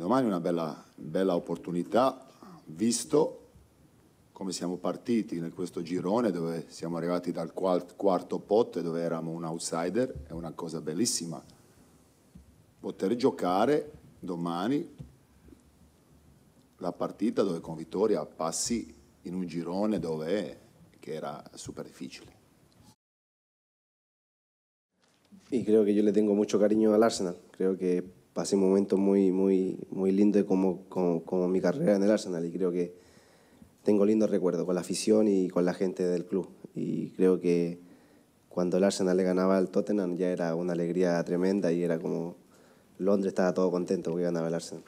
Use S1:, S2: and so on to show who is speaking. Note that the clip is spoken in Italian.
S1: domani è una bella, bella opportunità, visto come siamo partiti in questo girone dove siamo arrivati dal quarto pot dove eravamo un outsider, è una cosa bellissima. Poter giocare domani la partita dove con Vittoria passi in un girone dove che era super difficile. Y creo que yo le tengo mucho cariño
S2: al Arsenal. Creo que pasé un muy, muy, muy lindos como, como, mi carrera en el Arsenal y creo que tengo lindos recuerdos con la afición y con la gente del club. Y creo que cuando el Arsenal le ganaba al Tottenham ya era una alegría tremenda y era como Londres estaba todo contento porque ganaba el Arsenal.